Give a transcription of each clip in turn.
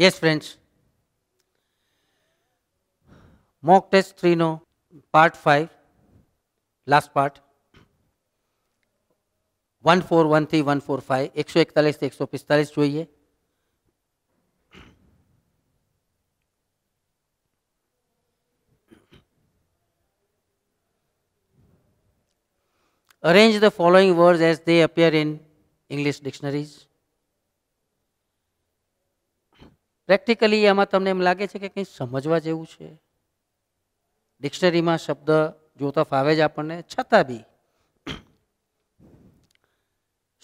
Yes, friends, mock test 3 no, part 5, last part. 1413, 145, 141 से 145 Arrange the following words as they appear in English dictionaries. Practically એમાં તમને એમ લાગે છે કે કંઈ સમજવા જેવું છે ડિક્શનરીમાં શબ્દ જોતા ફાવે જ આપણને છતાં બી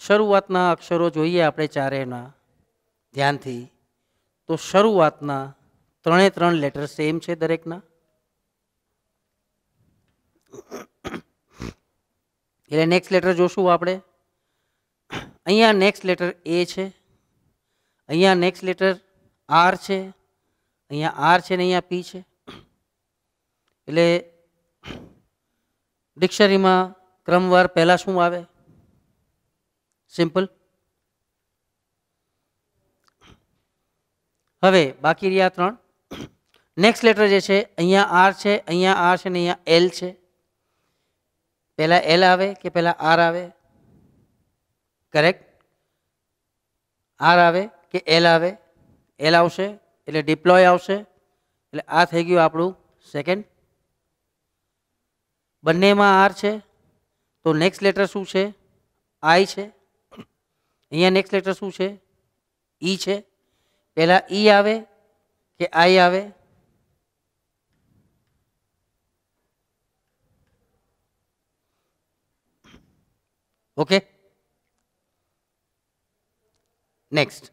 શરૂઆતના અક્ષરો જોઈએ આપણે ચારેયના ધ્યાનથી તો શરૂઆતના ત્રણે ત્રણ લેટર સેમ છે દરેકના એટલે નેક્સ્ટ લેટર જોશું આપણે અહીંયા નેક્સ્ટ લેટર એ છે અહીંયા નેક્સ્ટ લેટર r छे यहां r छे नहीं यहां p छे એટલે ديكશરીમાં ક્રમવાર પહેલા શું આવે સિમ્પલ હવે બાકી રહ્યા 3 નેક્સ્ટ લેટર જે છે અહીંયા r છે અહીંયા r છે નહીં અહીંયા l છે પહેલા l આવે કે પહેલા r આવે करेक्ट r આવે કે l આવે એલ આવશે એટલે ડિપ્લોય આવશે એટલે આ થઈ ગયું આપણું સેકન્ડ બંનેમાં આર છે તો નેક્સ્ટ લેટર શું છે આઈ છે અહીંયા નેક્સ્ટ લેટર શું છે ઈ e છે પહેલાં ઈ e આવે કે આઈ આવે okay next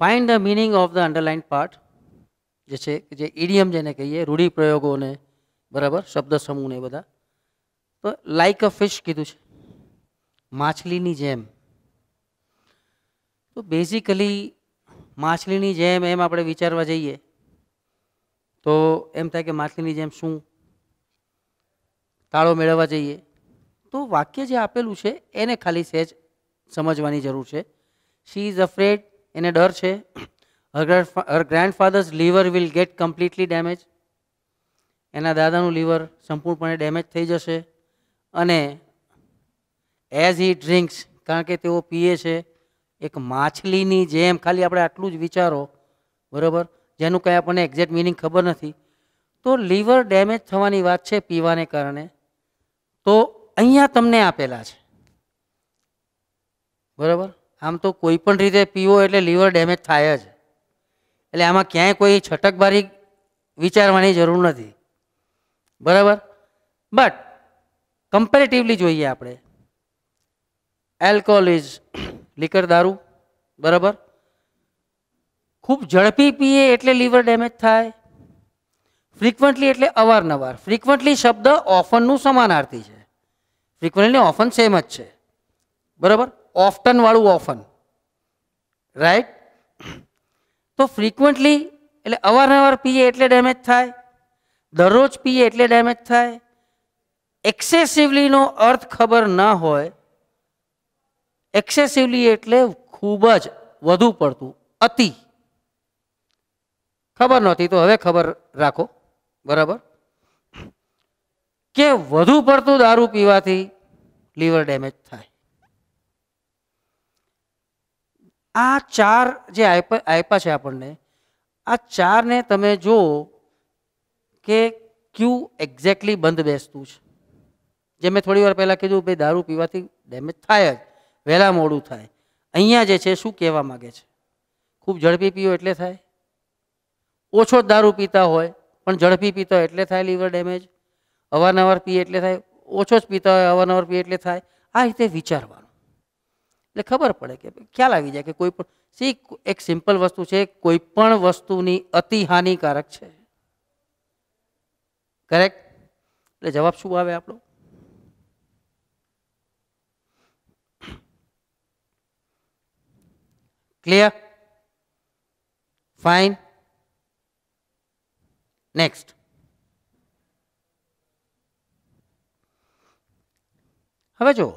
find the meaning of the underline part જે છે જે ઇડિયમ જેને કહીએ રૂઢિપ્રયોગોને બરાબર શબ્દ સમૂહને બધા તો લાઇક અ ફિશ કીધું છે માછલીની જેમ તો બેઝિકલી માછલીની જેમ એમ આપણે વિચારવા જઈએ તો એમ થાય કે માછલીની જેમ શું તાળો મેળવવા જઈએ તો વાક્ય જે આપેલું છે એને ખાલી સહેજ સમજવાની જરૂર છે શી ઇઝ અફ્રેડ એને ડર છે her grandfather's liver will get completely damage એના દાદાનું લીવર સંપૂર્ણપણે ડેમેજ થઈ જશે અને એઝ હી ડ્રિંક્સ કારણ કે તેઓ પીએ છે એક માછલીની જેમ ખાલી આપણે આટલું જ વિચારો બરાબર જેનું કંઈ આપણને એક્ઝેક્ટ મિનિંગ ખબર નથી તો લીવર ડેમેજ થવાની વાત છે પીવાને કારણે તો અહીંયા તમને આપેલા છે બરાબર આમ તો કોઈ પણ રીતે પીવો એટલે લીવર ડેમેજ થાય જ એટલે આમાં ક્યાંય કોઈ છટકબારી વિચારવાની જરૂર નથી બરાબર બટ કમ્પેરેટિવલી જોઈએ આપણે એલ્કોહોલ ઇઝ લીકર દારૂ બરાબર ખૂબ ઝડપી પીએ એટલે લીવર ડેમેજ થાય ફ્રિકવન્ટલી એટલે અવારનવાર ફ્રિકવન્ટલી શબ્દ ઓફનનું સમાનાર્થી છે ફ્રિકવન્ટલી ઓફન સેમ જ છે બરાબર ઓફ્ટન વાળું ઓફન રાઈટ તો ફ્રીક્વન્ટલી એટલે અવારનવાર પીએ એટલે ડેમેજ થાય દરરોજ પીએ એટલે ડેમેજ થાય એક્સેસિવલીનો અર્થ ખબર ન હોય એક્સેસિવલી એટલે ખૂબ જ વધુ પડતું અતિ ખબર નહોતી તો હવે ખબર રાખો બરાબર કે વધુ પડતું દારૂ પીવાથી લીવર ડેમેજ થાય આ ચાર જે આપ્યા છે આપણને આ ચારને તમે જુઓ કે ક્યું એક્ઝેક્ટલી બંધ બેસતું છે જે મેં થોડી વાર પહેલાં કીધું ભાઈ દારૂ પીવાથી ડેમેજ થાય જ વહેલા મોડું થાય અહીંયા જે છે શું કહેવા માગે છે ખૂબ ઝડપી પીવો એટલે થાય ઓછો દારૂ પીતા હોય પણ ઝડપી પીતા હોય એટલે થાય લીવર ડેમેજ અવારનવાર પીએ એટલે થાય ઓછો જ પીતા હોય અવારનવાર પીએ એટલે થાય આ રીતે વિચારવાનું એટલે ખબર પડે કે ખ્યાલ આવી જાય કે કોઈ પણ સી એક સિમ્પલ વસ્તુ છે કોઈ પણ વસ્તુની અતિ હાનિકારક છે કરેક્ટ એટલે જવાબ શું આવે આપણો ક્લિયર ફાઇન નેક્સ્ટ હવે જો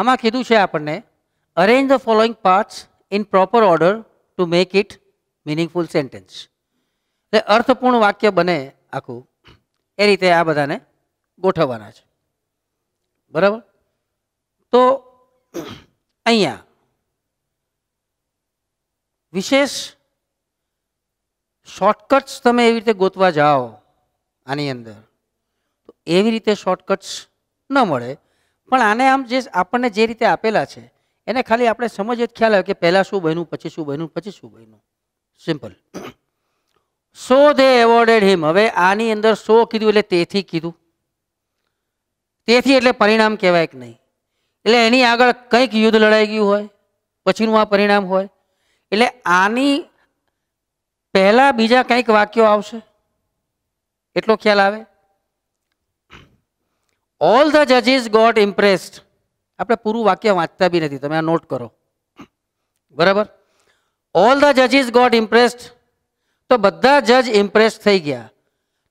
આમાં કીધું છે આપણને Arrange the following parts in proper order to make it meaningful sentence. એટલે અર્થપૂર્ણ વાક્ય બને આખું એ રીતે આ બધાને ગોઠવવાના છે બરાબર તો અહીંયા વિશેષ શોર્ટકટ્સ તમે એવી રીતે ગોતવા જાઓ આની અંદર તો એવી રીતે શોર્ટકટ્સ ન મળે પણ આને આમ જે આપણને જે રીતે આપેલા છે એને ખાલી આપણે સમજ જ ખ્યાલ આવે કે પહેલાં શું બન્યું પછી શું બન્યું પછી શું બન્યું સિમ્પલ સો ધે એવોર્ડેડ હિમ હવે આની અંદર સો કીધું એટલે તેથી કીધું તેથી એટલે પરિણામ કહેવાય કે નહીં એટલે એની આગળ કંઈક યુદ્ધ લડાઈ ગયું હોય પછીનું આ પરિણામ હોય એટલે આની પહેલાં બીજા કંઈક વાક્યો આવશે એટલો ખ્યાલ આવે ઓલ ધ જજીસ ગોટ ઇમ્પ્રેસ્ડ આપણે પૂરું વાક્ય વાંચતા બી નથી તમે આ નોટ કરો બરાબર ઓલ ધ જજીસ ગોટ ઇમ્પ્રેસ્ડ તો બધા જજ ઇમ્પ્રેસ થઈ ગયા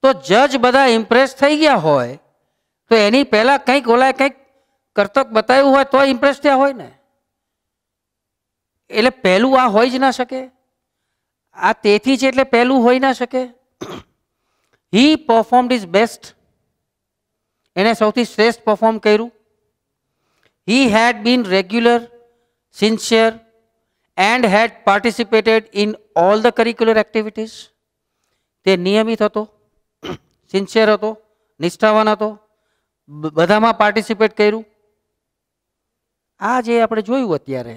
તો જજ બધા ઇમ્પ્રેસ થઈ ગયા હોય તો એની પહેલાં કંઈક ઓલાએ કંઈક કરતક બતાવ્યું હોય તો ઇમ્પ્રેસ થયા હોય ને એટલે પહેલું આ હોઈ જ ના શકે આ તેથી છે એટલે પહેલું હોઈ ના શકે હી પરફોર્મડ ઇઝ બેસ્ટ એણે સૌથી શ્રેષ્ઠ પરફોર્મ કર્યું He had been regular, sincere, and had participated in all the curricular activities. તે નિયમિત હતો સિન્સિયર હતો નિષ્ઠાવાન હતો બધામાં પાર્ટિસિપેટ કર્યું આ જે આપણે જોયું અત્યારે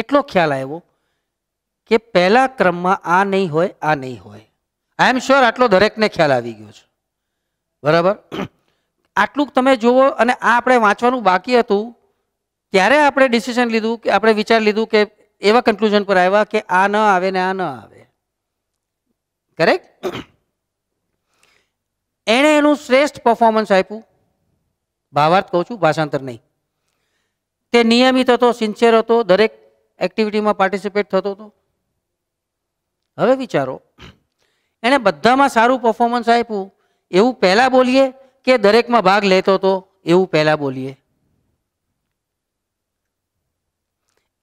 એટલો ખ્યાલ આવ્યો કે પહેલા ક્રમમાં આ નહીં હોય આ નહીં હોય આઈ એમ શ્યોર આટલો દરેકને ખ્યાલ આવી ગયો છે બરાબર આટલું તમે જુઓ અને આ આપણે વાંચવાનું બાકી હતું ત્યારે આપણે ડિસિઝન લીધું કે આપણે વિચાર લીધું કે એવા કન્ક્લુઝન પર આવ્યા કે આ ન આવે ને આ ન આવે કરેક્ટ એણે એનું શ્રેષ્ઠ પરફોર્મન્સ આપ્યું ભાવાર્થ કહું છું ભાષાંતર નહીં તે નિયમિત હતો સિન્સિયર હતો દરેક એક્ટિવિટીમાં પાર્ટિસિપેટ થતો હતો હવે વિચારો એણે બધામાં સારું પરફોર્મન્સ આપ્યું એવું પહેલાં બોલીએ કે દરેકમાં ભાગ લેતો હતો એવું પહેલાં બોલીએ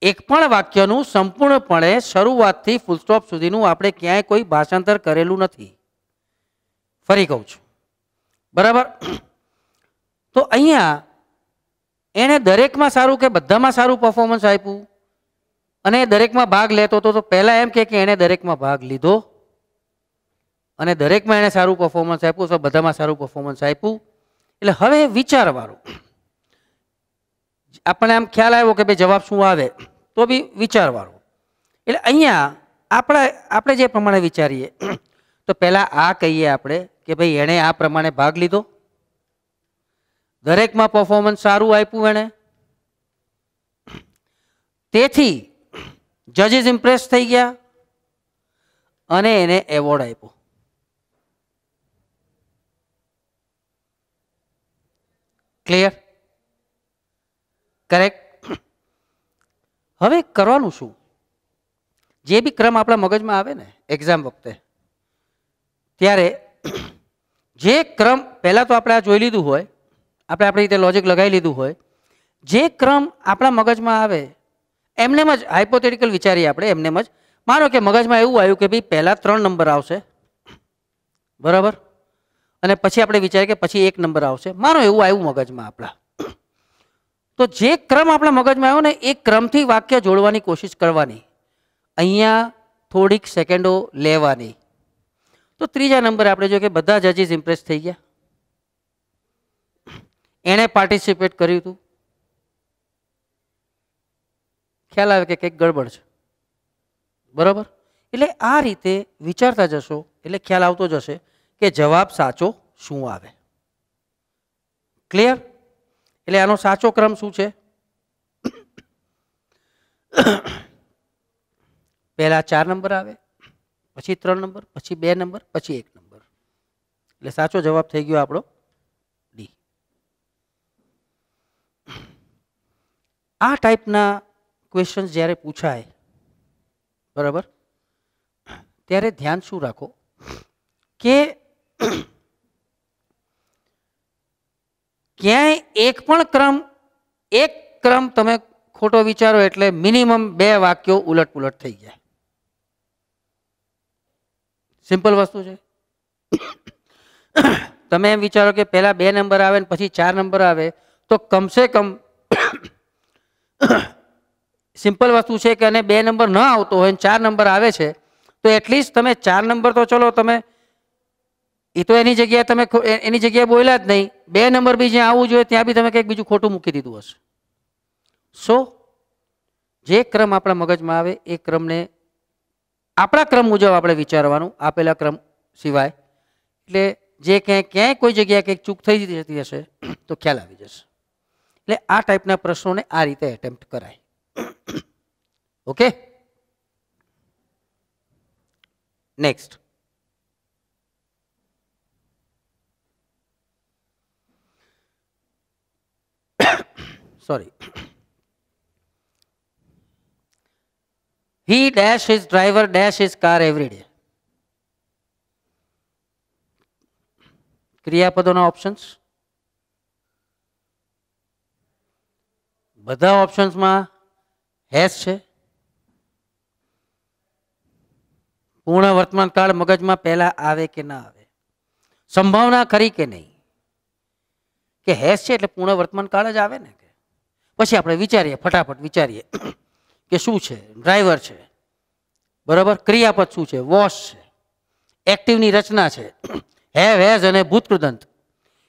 એક પણ વાક્યનું સંપૂર્ણપણે શરૂઆતથી ફૂલસ્ટોપ સુધીનું આપણે ક્યાંય કોઈ ભાષાંતર કરેલું નથી ફરી કહું છું બરાબર તો અહીંયા એણે દરેકમાં સારું કે બધામાં સારું પરફોર્મન્સ આપ્યું અને દરેકમાં ભાગ લેતો હતો તો પહેલાં એમ કે એણે દરેકમાં ભાગ લીધો અને દરેકમાં એણે સારું પરફોર્મન્સ આપ્યું અથવા બધામાં સારું પરફોર્મન્સ આપ્યું એટલે હવે વિચારવાનું આપણને આમ ખ્યાલ આવ્યો કે ભાઈ જવાબ શું આવે તો બી વિચારવાનું એટલે અહીંયા આપણા આપણે જે પ્રમાણે વિચારીએ તો પહેલાં આ કહીએ આપણે કે ભાઈ એણે આ પ્રમાણે ભાગ લીધો દરેકમાં પરફોર્મન્સ સારું આપ્યું એણે તેથી જજીસ ઇમ્પ્રેસ થઈ ગયા અને એને એવોર્ડ આપ્યો ક્લિયર કરેક્ટ હવે કરવાનું શું જે બી ક્રમ આપણા મગજમાં આવે ને એક્ઝામ વખતે ત્યારે જે ક્રમ પહેલાં તો આપણે આ જોઈ લીધું હોય આપણે આપણી રીતે લોજિક લગાવી લીધું હોય જે ક્રમ આપણા મગજમાં આવે એમનેમ જ હાઇપોથેટિકલ વિચારીએ આપણે એમનેમ જ માનો કે મગજમાં એવું આવ્યું કે ભાઈ પહેલાં ત્રણ નંબર આવશે બરાબર અને પછી આપણે વિચારીએ કે પછી એક નંબર આવશે માનો એવું આવ્યું મગજમાં આપણા તો જે ક્રમ આપણા મગજમાં આવ્યો ને એ ક્રમથી વાક્ય જોડવાની કોશિશ કરવાની અહીંયા થોડીક સેકન્ડો લેવાની તો ત્રીજા નંબર આપણે જોઈએ કે બધા જજીસ ઇમ્પ્રેસ થઈ ગયા એણે પાર્ટિસિપેટ કર્યું હતું ખ્યાલ આવે કે કંઈક ગડબડ છે બરાબર એટલે આ રીતે વિચારતા જશો એટલે ખ્યાલ આવતો જશે કે જવાબ સાચો શું આવે ક્લિયર એટલે આનો સાચો ક્રમ શું છે પહેલા ચાર નંબર આવે પછી ત્રણ નંબર પછી બે નંબર પછી એક નંબર એટલે સાચો જવાબ થઈ ગયો આપણો ડી આ ટાઈપના ક્વેશ્ચન્સ જ્યારે પૂછાય બરાબર ત્યારે ધ્યાન શું રાખો કે ક્યાંય એક પણ ક્રમ એક ક્રમ તમે ખોટો વિચારો એટલે મિનિમમ બે વાક્યો ઉલટ પુલટ થઈ જાય સિમ્પલ વસ્તુ છે તમે એમ વિચારો કે પહેલાં બે નંબર આવે ને પછી ચાર નંબર આવે તો કમસે કમ સિમ્પલ વસ્તુ છે કે અને બે નંબર ન આવતો હોય ચાર નંબર આવે છે તો એટલીસ્ટ તમે ચાર નંબર તો ચલો તમે એ તો એની જગ્યાએ તમે એની જગ્યાએ બોલ્યા જ નહીં બે નંબર બી જ્યાં આવવું જોઈએ ત્યાં બી તમે કંઈક બીજું ખોટું મૂકી દીધું હશે સો જે ક્રમ આપણા મગજમાં આવે એ ક્રમને આપણા ક્રમ મુજબ આપણે વિચારવાનું આપેલા ક્રમ સિવાય એટલે જે ક્યાંય ક્યાંય કોઈ જગ્યાએ કંઈક ચૂક થઈ જતી હશે તો ખ્યાલ આવી જશે એટલે આ ટાઈપના પ્રશ્નોને આ રીતે એટેમ્પ્ટ કરાય okay next sorry he dash is driver dash is car everyday क्रियापदों के ऑप्शंस બધા ઓપ્શન્સ માં હેસ છે પૂર્ણ વર્તમાન કાળ મગજ માં પહેલા આવે કે ન આવે સંભાવના કરી કે નહીં કે હેસ છે એટલે પૂર્ણ વર્તમાન કાળ જ આવે ને પછી આપણે વિચારીએ ફટાફટ વિચારીએ કે શું છે ડ્રાઈવર છે બરાબર ક્રિયાપદ શું છે વોશ છે એક્ટિવની રચના છે હેવ હેઝ અને ભૂતકૃદંત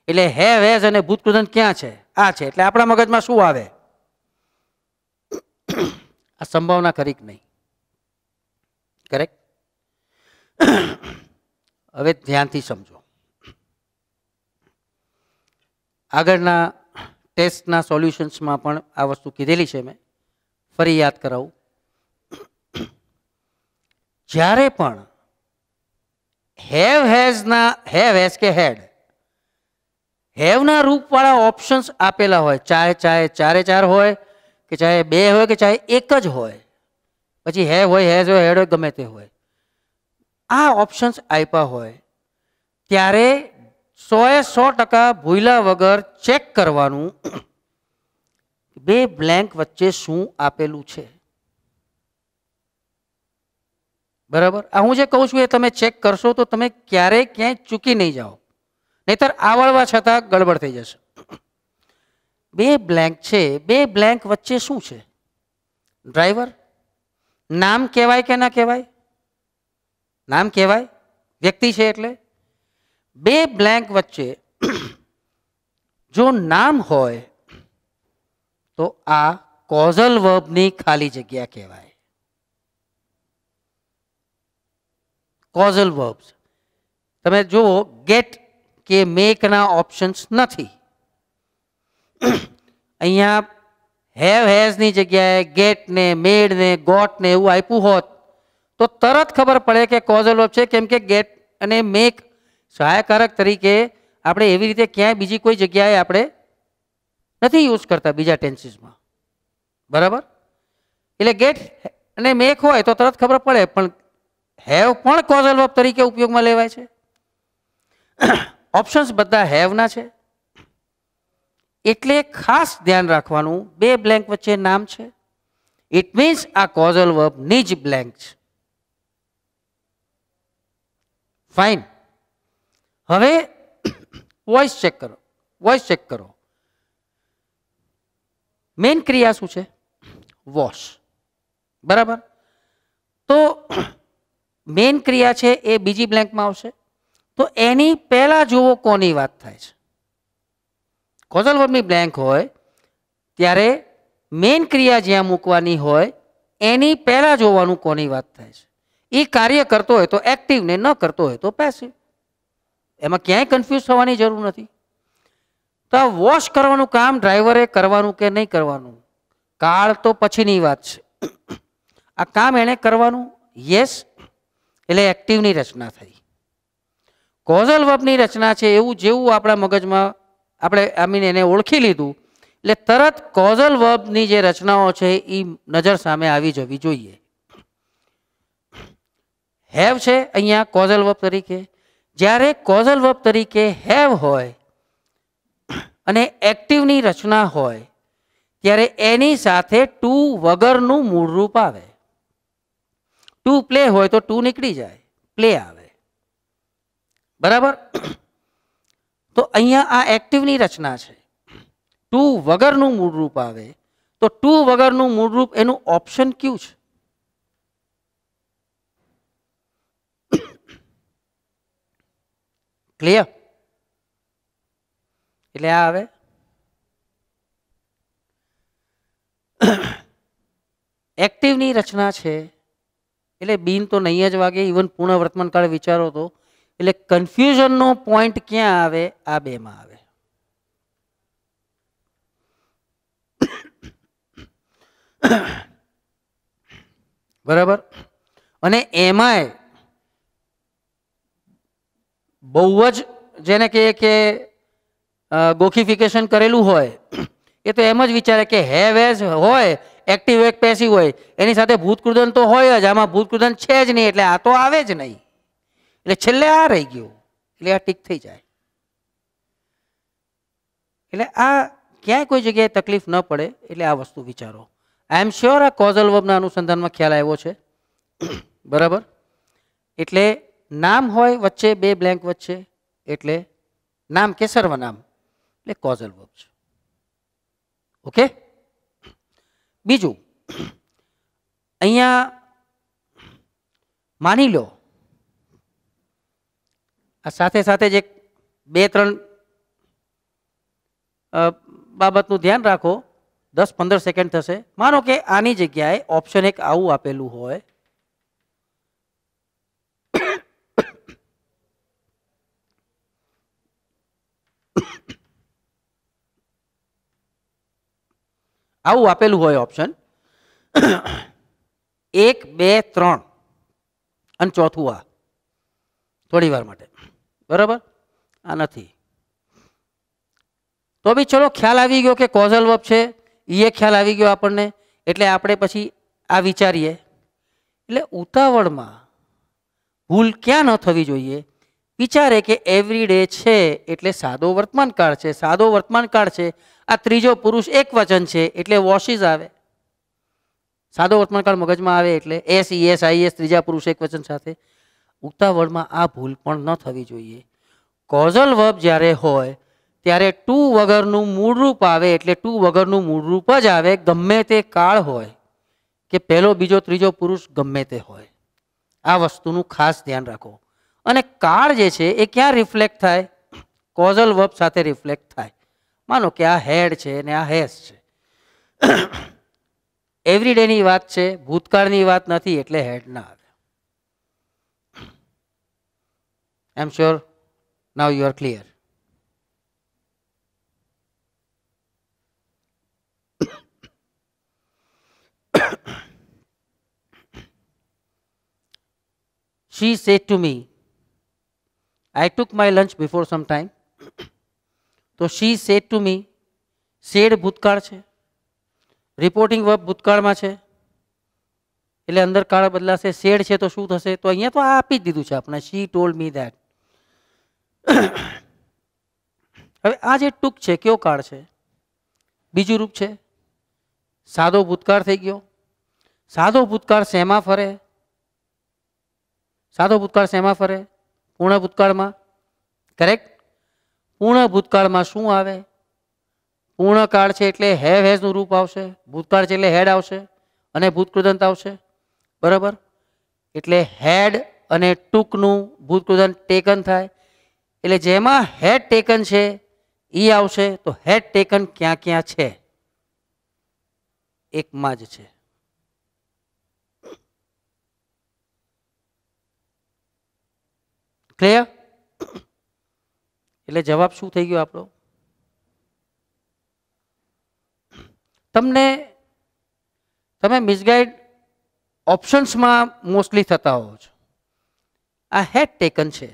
એટલે હેવ હેઝ અને ભૂતકૃદંત ક્યાં છે આ છે એટલે આપણા મગજમાં શું આવે આ સંભાવના ખરીક નહીં કરેક્ટ હવે ધ્યાનથી સમજો આગળના ટેસ્ટના સોલ્યુશન્સમાં પણ આ વસ્તુ કીધેલી છે મેં ફરી યાદ કરાવું જ્યારે પણ હેવ હેઝના હેવ હેઝ કે હેડ હેવના રૂપવાળા ઓપ્શન્સ આપેલા હોય ચાહે ચાહે ચારે ચાર હોય કે ચાહે બે હોય કે ચાહે એક જ હોય પછી હેવ હોય હેઝ હોય હેડ હોય ગમે તે હોય આ ઓપ્શન્સ આપ્યા હોય ત્યારે સોએ સો ટકા ભૂલા વગર ચેક કરવાનું બે બ્લેન્ક વચ્ચે શું આપેલું છે બરાબર આ હું જે કહું છું એ તમે ચેક કરશો તો તમે ક્યારેય ક્યાંય ચૂકી નહીં જાઓ નહીતર આવડવા છતાં ગડબડ થઈ જશે બે બ્લેન્ક છે બે બ્લેન્ક વચ્ચે શું છે ડ્રાઈવર નામ કહેવાય કે ના કહેવાય નામ કહેવાય વ્યક્તિ છે એટલે બે બ્લેન્ક વચ્ચે જો નામ હોય તો આ કોઝલ વર્બની ખાલી જગ્યા કહેવાય કોઝલ વર્બ્સ તમે જુઓ ગેટ કે મેકના ઓપ્શન્સ નથી અહીંયા હેવ હેઝની જગ્યાએ ગેટને મેડને ગોટને એવું આપ્યું હોત તો તરત ખબર પડે કે કોઝલ વર્બ છે કેમ કે ગેટ અને મેક સહાયકારક તરીકે આપણે એવી રીતે ક્યાંય બીજી કોઈ જગ્યાએ આપણે નથી યુઝ કરતા બીજા ટેન્સીસમાં બરાબર એટલે ગેટ અને મેક હોય તો તરત ખબર પડે પણ હેવ પણ કોઝલ વર્બ તરીકે ઉપયોગમાં લેવાય છે ઓપ્શન્સ બધા હેવના છે એટલે ખાસ ધ્યાન રાખવાનું બે બ્લેન્ક વચ્ચે નામ છે ઇટ મીન્સ આ કોઝલ વર્બ ની જ બ્લેન્ક છે ફાઇન હવે વોઇસ ચેક કરો વોઇસ ચેક કરો મેઇન ક્રિયા શું છે વોશ બરાબર તો મેઇન ક્રિયા છે એ બીજી બ્લેન્કમાં આવશે તો એની પહેલાં જુઓ કોની વાત થાય છે કોઝલ વર્બની બ્લેન્ક હોય ત્યારે મેઇન ક્રિયા જ્યાં મૂકવાની હોય એની પહેલાં જોવાનું કોની વાત થાય છે એ કાર્ય કરતો હોય તો એક્ટિવને ન કરતો હોય તો પેસિવ એમાં ક્યાંય કન્ફ્યુઝ થવાની જરૂર નથી તો આ વોશ કરવાનું કામ ડ્રાઈવરે કરવાનું કે નહીં કરવાનું કાળ તો પછીની વાત છે આ કામ એણે કરવાનું યસ એટલે એક્ટિવની રચના થઈ કોઝલ વર્બની રચના છે એવું જેવું આપણા મગજમાં આપણે આઈ મીન એને ઓળખી લીધું એટલે તરત કોઝલ વર્બની જે રચનાઓ છે એ નજર સામે આવી જવી જોઈએ હેવ છે અહીંયા કોઝલ વર્બ તરીકે જ્યારે કોઝલ વર્બ તરીકે હેવ હોય અને એક્ટિવની રચના હોય ત્યારે એની સાથે ટુ વગરનું મૂળરૂપ આવે ટુ પ્લે હોય તો ટુ નીકળી જાય પ્લે આવે બરાબર તો અહીંયા આ એક્ટિવની રચના છે ટુ વગરનું મૂળરૂપ આવે તો ટુ વગરનું મૂળરૂપ એનું ઓપ્શન ક્યુ છે ક્લિયર એટલે આ આવે એક્ટિવની રચના છે એટલે બિન તો નહીં જ વાગે ઇવન પૂર્ણ વર્તમાનકાળ વિચારો તો એટલે કન્ફ્યુઝનનો પોઈન્ટ ક્યાં આવે આ બેમાં આવે બરાબર અને એમાંય બહુ જ જેને કહીએ કે ગોખીફિકેશન કરેલું હોય એ તો એમ જ વિચારે કે હેવ એઝ હોય એક્ટિવ એક પેસી હોય એની સાથે ભૂતકૃદન તો હોય જ આમાં ભૂતકૃદન છે જ નહીં એટલે આ તો આવે જ નહીં એટલે છેલ્લે આ રહી ગયું એટલે આ ટીક થઈ જાય એટલે આ ક્યાંય કોઈ જગ્યાએ તકલીફ ન પડે એટલે આ વસ્તુ વિચારો આઈ એમ શ્યોર આ કોઝલ વર્બના અનુસંધાનમાં ખ્યાલ આવ્યો છે બરાબર એટલે નામ હોય વચ્ચે બે બ્લેન્ક વચ્ચે એટલે નામ કે સર્વનામ એટલે કોઝલ વર્બ છે ઓકે બીજું અહીંયા માની લો આ સાથે સાથે જે બે ત્રણ બાબતનું ધ્યાન રાખો દસ પંદર સેકન્ડ થશે માનો કે આની જગ્યાએ ઓપ્શન એક આવું આપેલું હોય આવું આપેલું હોય ઓપ્શન એક બે ત્રણ અને ચોથું આ થોડી વાર માટે બરાબર આ નથી તો બી ચલો ખ્યાલ આવી ગયો કે કોઝલ વપ છે એ ખ્યાલ આવી ગયો આપણને એટલે આપણે પછી આ વિચારીએ એટલે ઉતાવળમાં ભૂલ ક્યાં ન થવી જોઈએ વિચારે કે એવરી ડે છે એટલે સાદો વર્તમાન કાળ છે સાદો વર્તમાન કાળ છે આ ત્રીજો પુરુષ એક વચન છે એટલે વોશિઝ આવે સાદો વર્તમાનકાળ મગજમાં આવે એટલે એસ આઈ એસ ત્રીજા પુરુષ એક વચન સાથે ઉતાવળમાં આ ભૂલ પણ ન થવી જોઈએ કોઝલ વર્બ જ્યારે હોય ત્યારે ટુ વગરનું મૂળરૂપ આવે એટલે ટુ વગરનું મૂળરૂપ જ આવે ગમે તે કાળ હોય કે પહેલો બીજો ત્રીજો પુરુષ ગમે તે હોય આ વસ્તુનું ખાસ ધ્યાન રાખો અને કાળ જે છે એ ક્યાં રિફ્લેક્ટ થાય કોઝલ વર્બ સાથે રિફ્લેક્ટ થાય માનો કે આ હેડ છે ને આ હેસ છે એવરીડેની વાત છે ભૂતકાળની વાત નથી એટલે હેડ ના આવે એમ sure now you are clear she said to me, I took my lunch before some time. તો she said to me said ભૂતકાળ છે રિપોર્ટિંગ વર્બ ભૂતકાળમાં છે એટલે અંદર કાળ બદલાશે શેડ છે તો શું થશે તો અહીંયા તો આ આપી જ દીધું છે આપણે શી ટોલ્ડ મી ધેટ હવે આ જે ટૂંક છે કયો કાળ છે બીજું રૂપ છે સાદો ભૂતકાળ થઈ ગયો સાદો ભૂતકાળ શેમાં ફરે સાદો ભૂતકાળ શેમાં ફરે પૂર્ણ ભૂતકાળમાં કરેક્ટ પૂર્ણ ભૂતકાળમાં શું આવે પૂર્ણકાળ છે એટલે હેવ હેઝનું રૂપ આવશે ભૂતકાળ છે એટલે હેડ આવશે અને ભૂતકૃદંત આવશે બરાબર એટલે હેડ અને ટૂંકનું ભૂતકૃદંત ટેકન થાય એટલે જેમાં હેડ ટેકન છે એ આવશે તો હેડ ટેકન ક્યાં ક્યાં છે એકમાં જ છે ક્લિયર એટલે જવાબ શું થઈ ગયો આપણો તમને તમે મિસગાઈડ ઓપ્શન્સમાં મોસ્ટલી થતા હોવ છો આ હેડ ટેકન છે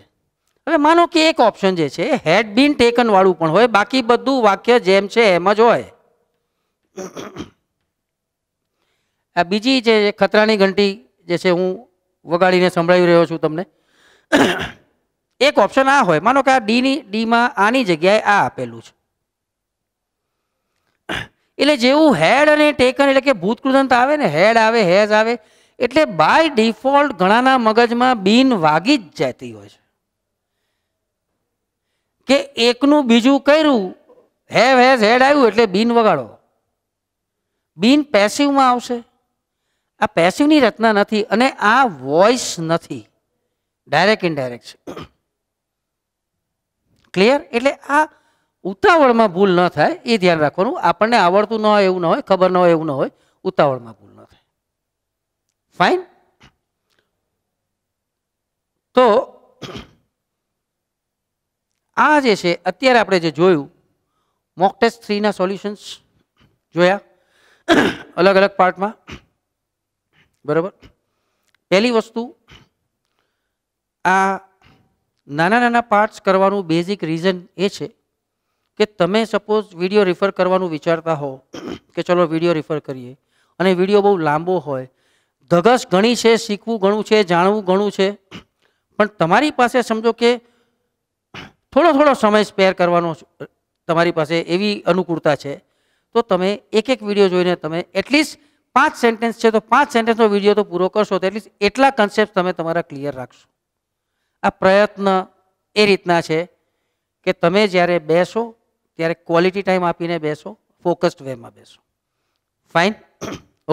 હવે માનો કે એક ઓપ્શન જે છે હેડ બિન ટેકન વાળું પણ હોય બાકી બધું વાક્ય જેમ છે એમ જ હોય આ બીજી જે ખતરાની ઘંટી જે છે હું વગાડીને સંભળાવી રહ્યો છું તમને એક ઓપ્શન આ હોય માનો કે આ ડીની ડીમાં આની જગ્યાએ આ આપેલું છે એટલે જેવું હેડ અને ટેકન એટલે કે ભૂતકૃદંત આવે ને હેડ આવે હેઝ આવે એટલે બાય ડિફોલ્ટ ઘણાના મગજમાં બિન વાગી જ જતી હોય છે કે એકનું બીજું કર્યું હેવ હેઝ હેડ આવ્યું એટલે બિન વગાડો બિન પેસિવમાં આવશે આ પેસિવની રચના નથી અને આ વોઇસ નથી ડાયરેક્ટ ઇનડાયરેક્ટ છે ક્લિયર એટલે આ ઉતાવળમાં ભૂલ ન થાય એ ધ્યાન રાખવાનું આપણને આવડતું ન હોય એવું ન હોય ખબર ન હોય એવું ન હોય ઉતાવળમાં ભૂલ ન થાય ફાઇન તો આ જે છે અત્યારે આપણે જે જોયું મોક ટેસ્ટ થ્રીના સોલ્યુશન્સ જોયા અલગ અલગ પાર્ટમાં બરાબર પહેલી વસ્તુ આ નાના નાના પાર્ટ્સ કરવાનું બેઝિક રીઝન એ છે કે તમે સપોઝ વિડીયો રિફર કરવાનું વિચારતા હો કે ચલો વિડીયો રિફર કરીએ અને વિડીયો બહુ લાંબો હોય ધગસ ઘણી છે શીખવું ઘણું છે જાણવું ઘણું છે પણ તમારી પાસે સમજો કે થોડો થોડો સમય સ્પેર કરવાનો તમારી પાસે એવી અનુકૂળતા છે તો તમે એક એક વિડીયો જોઈને તમે એટલીસ્ટ પાંચ સેન્ટેન્સ છે તો પાંચ સેન્ટેન્સનો વિડીયો તો પૂરો કરશો તો એટલીસ્ટ એટલા કન્સેપ્ટ તમે તમારા ક્લિયર રાખશો આ પ્રયત્ન એ રીતના છે કે તમે જ્યારે બેસો ત્યારે ક્વોલિટી ટાઈમ આપીને બેસો ફોકસ્ડ વેમાં બેસો ફાઇન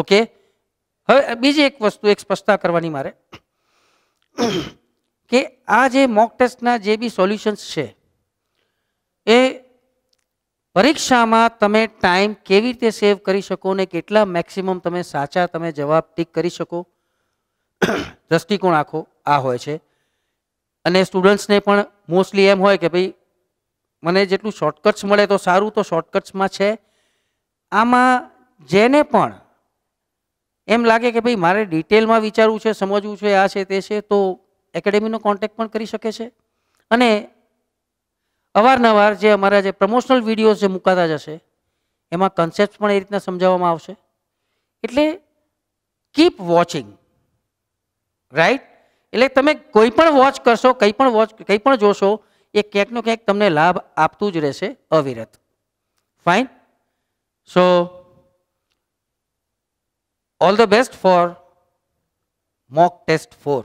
ઓકે હવે બીજી એક વસ્તુ એક સ્પષ્ટતા કરવાની મારે કે આ જે મોક ટેસ્ટના જે બી સોલ્યુશન્સ છે એ પરીક્ષામાં તમે ટાઈમ કેવી રીતે સેવ કરી શકો ને કેટલા મેક્સિમમ તમે સાચા તમે જવાબ ટીક કરી શકો દ્રષ્ટિકોણ આખો આ હોય છે અને સ્ટુડન્ટ્સને પણ મોસ્ટલી એમ હોય કે ભાઈ મને જેટલું શોર્ટકટ્સ મળે તો સારું તો શોર્ટકટ્સમાં છે આમાં જેને પણ એમ લાગે કે ભાઈ મારે ડિટેલમાં વિચારવું છે સમજવું છે આ છે તે છે તો એકેડેમીનો કોન્ટેક્ટ પણ કરી શકે છે અને અવારનવાર જે અમારા જે પ્રમોશનલ વિડીયો જે મૂકાતા જશે એમાં કન્સેપ્ટ પણ એ રીતના સમજાવવામાં આવશે એટલે કીપ વોચિંગ રાઈટ એટલે તમે કોઈ પણ વોચ કરશો કંઈ પણ વોચ કંઈ પણ જોશો એ ક્યાંકનો ક્યાંક તમને લાભ આપતું જ રહેશે અવિરત fine so all the best for mock test for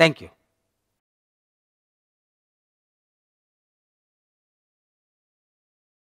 thank you